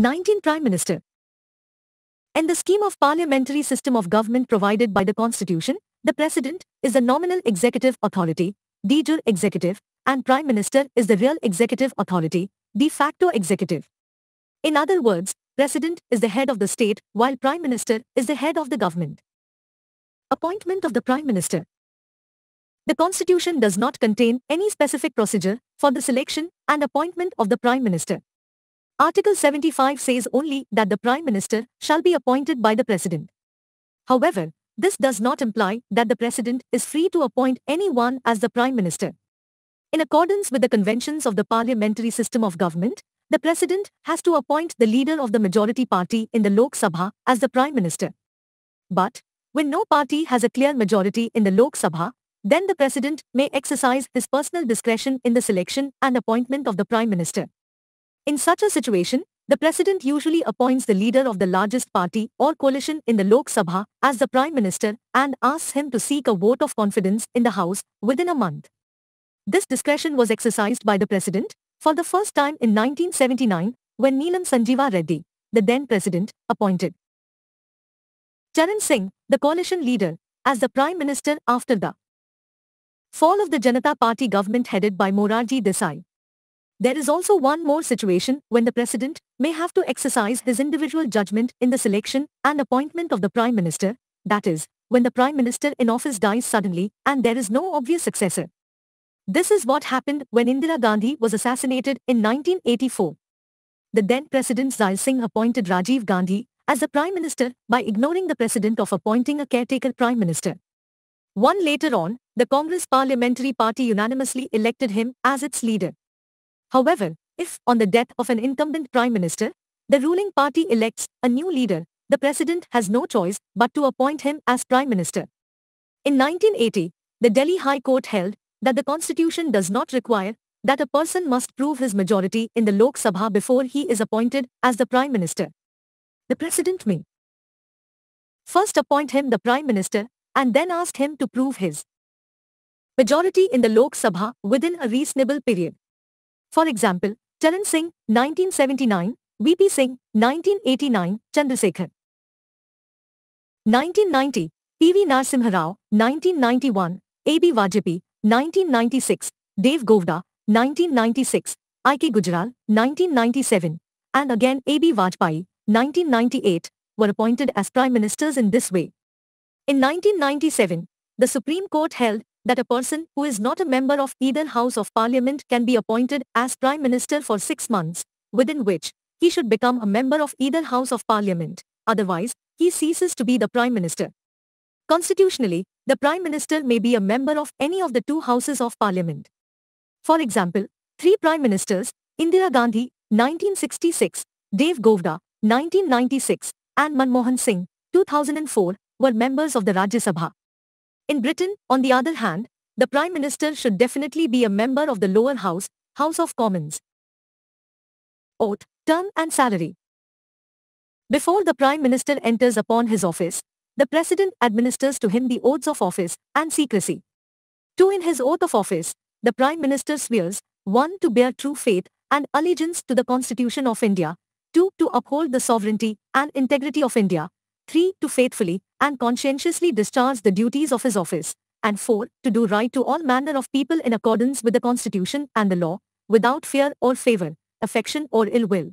19 Prime Minister And the scheme of parliamentary system of government provided by the Constitution, the President is the nominal executive authority, de jure executive, and Prime Minister is the real executive authority, de facto executive. In other words, President is the head of the state while Prime Minister is the head of the government. Appointment of the Prime Minister The Constitution does not contain any specific procedure for the selection and appointment of the Prime Minister. Article 75 says only that the Prime Minister shall be appointed by the President. However, this does not imply that the President is free to appoint anyone as the Prime Minister. In accordance with the conventions of the parliamentary system of government, the President has to appoint the leader of the majority party in the Lok Sabha as the Prime Minister. But, when no party has a clear majority in the Lok Sabha, then the President may exercise his personal discretion in the selection and appointment of the Prime Minister. In such a situation, the president usually appoints the leader of the largest party or coalition in the Lok Sabha as the prime minister and asks him to seek a vote of confidence in the house within a month. This discretion was exercised by the president for the first time in 1979 when Neelam Sanjeeva Reddy, the then president, appointed Charan Singh, the coalition leader, as the prime minister after the fall of the Janata Party government headed by Morarji Desai. There is also one more situation when the president may have to exercise his individual judgment in the selection and appointment of the prime minister, that is, when the prime minister in office dies suddenly and there is no obvious successor. This is what happened when Indira Gandhi was assassinated in 1984. The then President Zai Singh appointed Rajiv Gandhi as the prime minister by ignoring the precedent of appointing a caretaker prime minister. One later on, the Congress Parliamentary Party unanimously elected him as its leader. However, if, on the death of an incumbent prime minister, the ruling party elects a new leader, the president has no choice but to appoint him as prime minister. In 1980, the Delhi High Court held that the constitution does not require that a person must prove his majority in the Lok Sabha before he is appointed as the prime minister. The president may first appoint him the prime minister and then ask him to prove his majority in the Lok Sabha within a reasonable period. For example, Charan Singh, 1979, VP Singh, 1989, Chandrasekhar. 1990, PV Narsimha Rao, 1991, AB Vajpayee, 1996, Dave Govda, 1996, IK Gujral, 1997, and again AB Vajpayee, 1998, were appointed as prime ministers in this way. In 1997, the Supreme Court held that a person who is not a member of either House of Parliament can be appointed as Prime Minister for six months, within which he should become a member of either House of Parliament, otherwise he ceases to be the Prime Minister. Constitutionally, the Prime Minister may be a member of any of the two Houses of Parliament. For example, three Prime Ministers, Indira Gandhi, 1966, Dave Govda, 1996, and Manmohan Singh, 2004, were members of the Rajya Sabha. In Britain, on the other hand, the Prime Minister should definitely be a member of the lower house, House of Commons. Oath, term and salary. Before the Prime Minister enters upon his office, the President administers to him the oaths of office and secrecy. Two in his oath of office, the Prime Minister swears, one to bear true faith and allegiance to the Constitution of India, two to uphold the sovereignty and integrity of India, 3. To faithfully and conscientiously discharge the duties of his office. And 4. To do right to all manner of people in accordance with the Constitution and the law, without fear or favor, affection or ill will.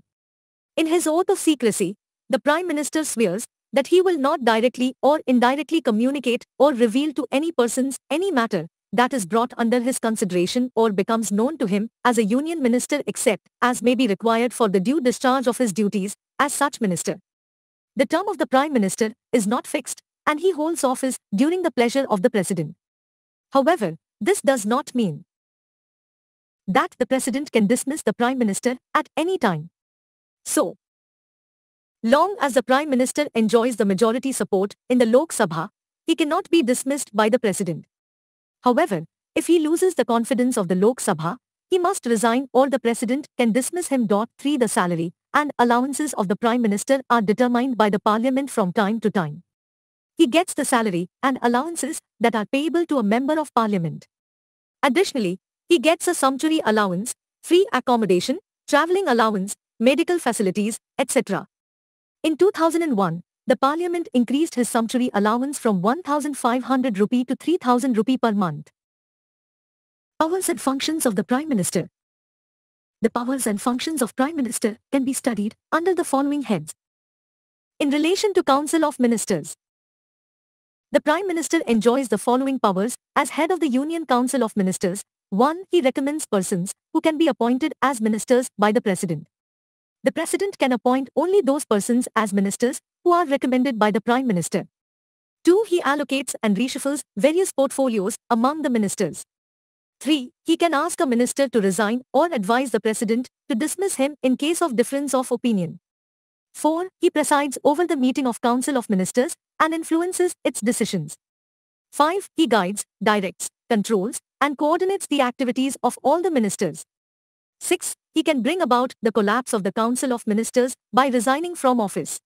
In his oath of secrecy, the Prime Minister swears that he will not directly or indirectly communicate or reveal to any persons any matter that is brought under his consideration or becomes known to him as a Union Minister except as may be required for the due discharge of his duties as such Minister. The term of the Prime Minister is not fixed and he holds office during the pleasure of the President. However, this does not mean that the President can dismiss the Prime Minister at any time. So, long as the Prime Minister enjoys the majority support in the Lok Sabha, he cannot be dismissed by the President. However, if he loses the confidence of the Lok Sabha, he must resign or the President can dismiss him. 3. The salary and allowances of the Prime Minister are determined by the Parliament from time to time. He gets the salary and allowances that are payable to a Member of Parliament. Additionally, he gets a sumptuary allowance, free accommodation, travelling allowance, medical facilities, etc. In 2001, the parliament increased his sumptuary allowance from 1,500 rupee to 3,000 rupee per month. Powers and functions of the Prime Minister the powers and functions of Prime Minister can be studied under the following heads. In relation to Council of Ministers, the Prime Minister enjoys the following powers as head of the Union Council of Ministers. 1. He recommends persons who can be appointed as ministers by the President. The President can appoint only those persons as ministers who are recommended by the Prime Minister. 2. He allocates and reshuffles various portfolios among the ministers. 3. He can ask a minister to resign or advise the president to dismiss him in case of difference of opinion. 4. He presides over the meeting of Council of Ministers and influences its decisions. 5. He guides, directs, controls, and coordinates the activities of all the ministers. 6. He can bring about the collapse of the Council of Ministers by resigning from office.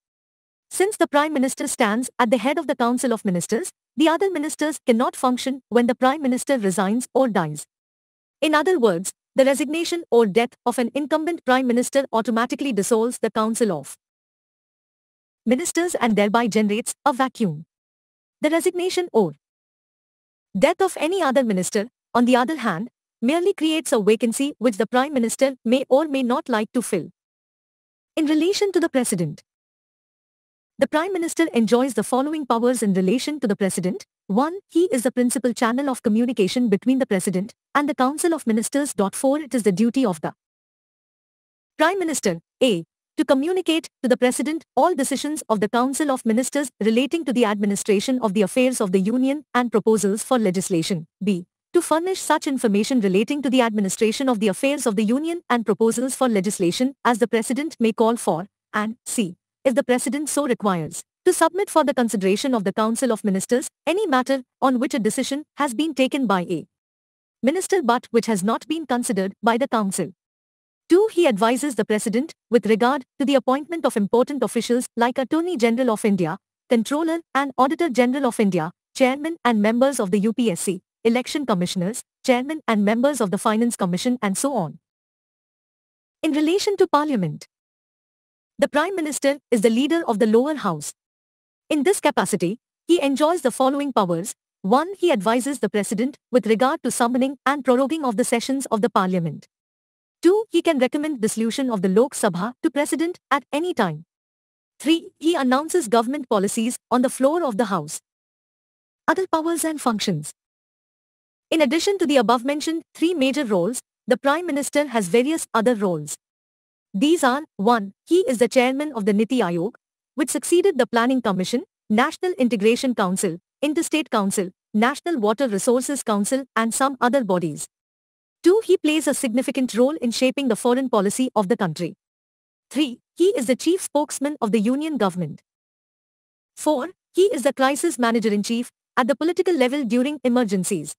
Since the Prime Minister stands at the head of the Council of Ministers, the other ministers cannot function when the Prime Minister resigns or dies. In other words, the resignation or death of an incumbent Prime Minister automatically dissolves the Council of Ministers and thereby generates a vacuum. The resignation or death of any other minister, on the other hand, merely creates a vacancy which the Prime Minister may or may not like to fill. In relation to the President, the Prime Minister enjoys the following powers in relation to the President. 1. He is the principal channel of communication between the President and the Council of Ministers. 4. It is the duty of the Prime Minister A. To communicate to the President all decisions of the Council of Ministers relating to the administration of the affairs of the Union and proposals for legislation. B. To furnish such information relating to the administration of the affairs of the Union and proposals for legislation as the President may call for. And C if the President so requires, to submit for the consideration of the Council of Ministers any matter on which a decision has been taken by a minister but which has not been considered by the Council. 2. He advises the President with regard to the appointment of important officials like Attorney General of India, Controller and Auditor General of India, Chairman and members of the UPSC, Election Commissioners, Chairman and members of the Finance Commission and so on. In relation to Parliament, the Prime Minister is the leader of the lower house. In this capacity, he enjoys the following powers. 1. He advises the President with regard to summoning and proroguing of the sessions of the Parliament. 2. He can recommend dissolution of the Lok Sabha to President at any time. 3. He announces government policies on the floor of the House. Other powers and functions. In addition to the above-mentioned three major roles, the Prime Minister has various other roles. These are 1. He is the chairman of the Niti Aayog, which succeeded the Planning Commission, National Integration Council, Interstate Council, National Water Resources Council and some other bodies. 2. He plays a significant role in shaping the foreign policy of the country. 3. He is the chief spokesman of the union government. 4. He is the crisis manager-in-chief at the political level during emergencies.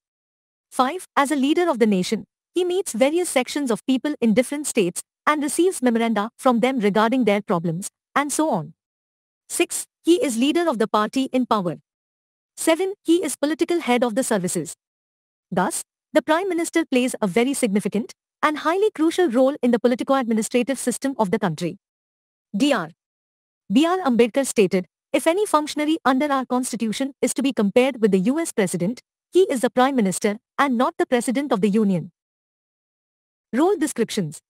5. As a leader of the nation, he meets various sections of people in different states and receives memoranda from them regarding their problems, and so on. 6. He is leader of the party in power. 7. He is political head of the services. Thus, the Prime Minister plays a very significant and highly crucial role in the politico-administrative system of the country. Dr. B.R. Ambedkar stated, if any functionary under our constitution is to be compared with the US President, he is the Prime Minister and not the President of the Union. Role Descriptions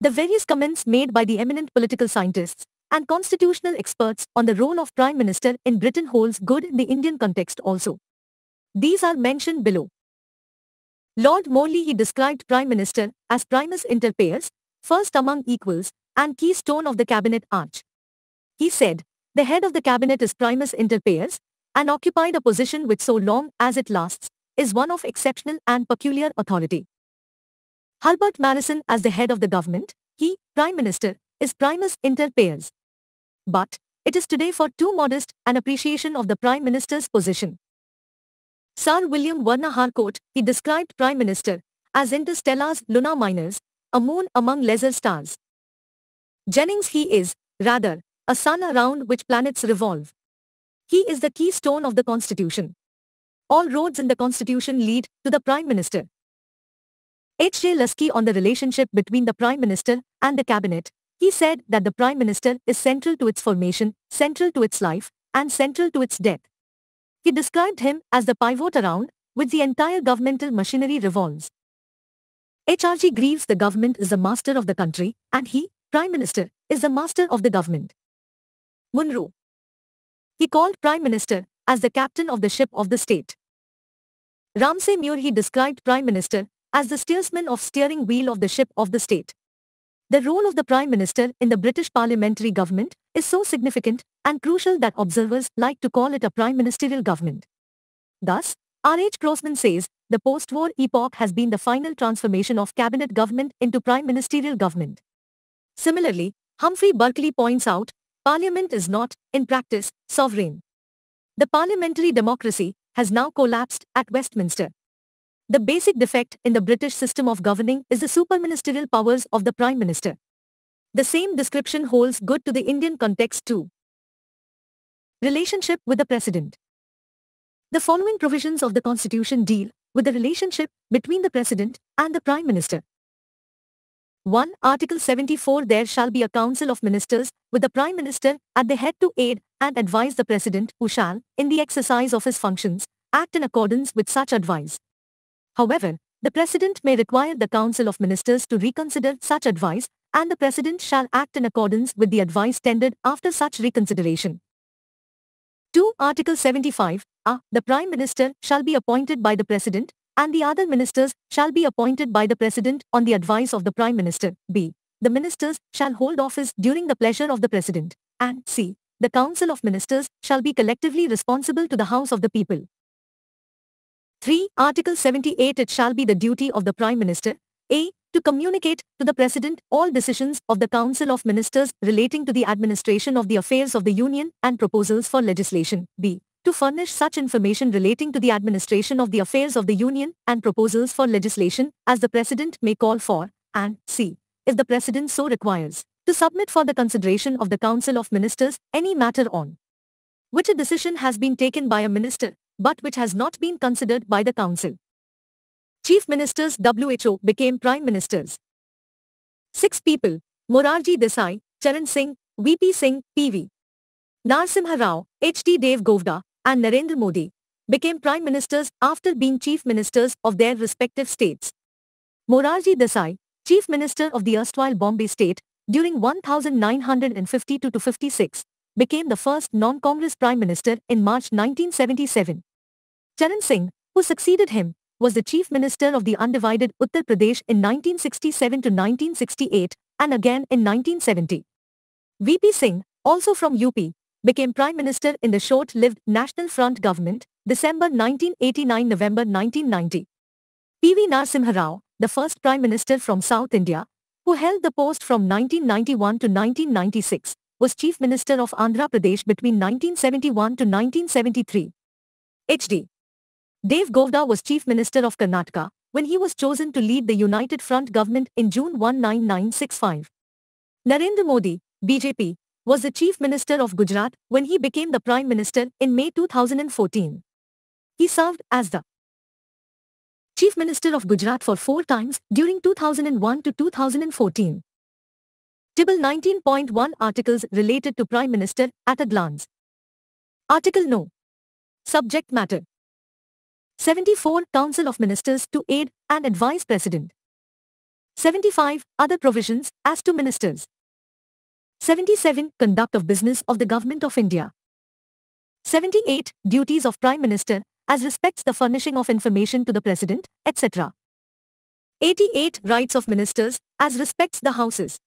the various comments made by the eminent political scientists and constitutional experts on the role of Prime Minister in Britain holds good in the Indian context also. These are mentioned below. Lord Morley he described Prime Minister as primus inter pares, first among equals, and keystone of the cabinet arch. He said, the head of the cabinet is primus inter pares, and occupied a position which so long as it lasts, is one of exceptional and peculiar authority. Halbert Madison, as the head of the government, he, Prime Minister, is primus inter pares. But, it is today for too modest an appreciation of the Prime Minister's position. Sir William Werner Harcourt, he described Prime Minister as interstellar's Luna Miners, a moon among lesser stars. Jennings he is, rather, a sun around which planets revolve. He is the keystone of the Constitution. All roads in the Constitution lead to the Prime Minister. H.J. Lusky on the relationship between the Prime Minister and the Cabinet. He said that the Prime Minister is central to its formation, central to its life, and central to its death. He described him as the pivot around which the entire governmental machinery revolves. HRG grieves the government is the master of the country and he, Prime Minister, is the master of the government. Munro. He called Prime Minister as the captain of the ship of the state. Ramsay Muir he described Prime Minister as the steersman of steering wheel of the ship of the state. The role of the Prime Minister in the British parliamentary government is so significant and crucial that observers like to call it a prime ministerial government. Thus, R.H. Grossman says, the post-war epoch has been the final transformation of cabinet government into prime ministerial government. Similarly, Humphrey Berkeley points out, parliament is not, in practice, sovereign. The parliamentary democracy has now collapsed at Westminster. The basic defect in the British system of governing is the superministerial powers of the Prime Minister. The same description holds good to the Indian context too. Relationship with the President The following provisions of the Constitution deal with the relationship between the President and the Prime Minister. 1. Article 74 There shall be a Council of Ministers, with the Prime Minister at the head to aid and advise the President, who shall, in the exercise of his functions, act in accordance with such advice. However, the President may require the Council of Ministers to reconsider such advice, and the President shall act in accordance with the advice tendered after such reconsideration. 2. Article 75, a. The Prime Minister shall be appointed by the President, and the other ministers shall be appointed by the President on the advice of the Prime Minister. b. The ministers shall hold office during the pleasure of the President. And c. The Council of Ministers shall be collectively responsible to the House of the People. 3. Article 78 It shall be the duty of the Prime Minister a. To communicate to the President all decisions of the Council of Ministers relating to the administration of the affairs of the Union and proposals for legislation. b. To furnish such information relating to the administration of the affairs of the Union and proposals for legislation as the President may call for. And c. If the President so requires, to submit for the consideration of the Council of Ministers any matter on which a decision has been taken by a minister but which has not been considered by the Council. Chief Ministers WHO became Prime Ministers. Six people, Morarji Desai, Charan Singh, VP Singh, PV. Narsimha Rao, H.D. Dave Govda, and Narendra Modi, became Prime Ministers after being Chief Ministers of their respective states. Morarji Desai, Chief Minister of the erstwhile Bombay state, during 1952-56, became the first non-Congress Prime Minister in March 1977. Charan Singh, who succeeded him, was the chief minister of the undivided Uttar Pradesh in 1967 to 1968 and again in 1970. VP Singh, also from UP, became prime minister in the short-lived National Front government, December 1989-November 1990. P.V. Narasimha Rao, the first prime minister from South India, who held the post from 1991 to 1996, was chief minister of Andhra Pradesh between 1971 to 1973. H.D. Dave Govda was Chief Minister of Karnataka when he was chosen to lead the United Front government in June 19965. Narendra Modi, BJP, was the Chief Minister of Gujarat when he became the Prime Minister in May 2014. He served as the Chief Minister of Gujarat for four times during 2001 to 2014. Table 19.1 Articles related to Prime Minister at a glance. Article No. Subject matter 74 Council of Ministers to aid and advise President. 75 Other provisions as to ministers. 77 Conduct of business of the Government of India. 78 Duties of Prime Minister as respects the furnishing of information to the President, etc. 88 Rights of Ministers as respects the Houses.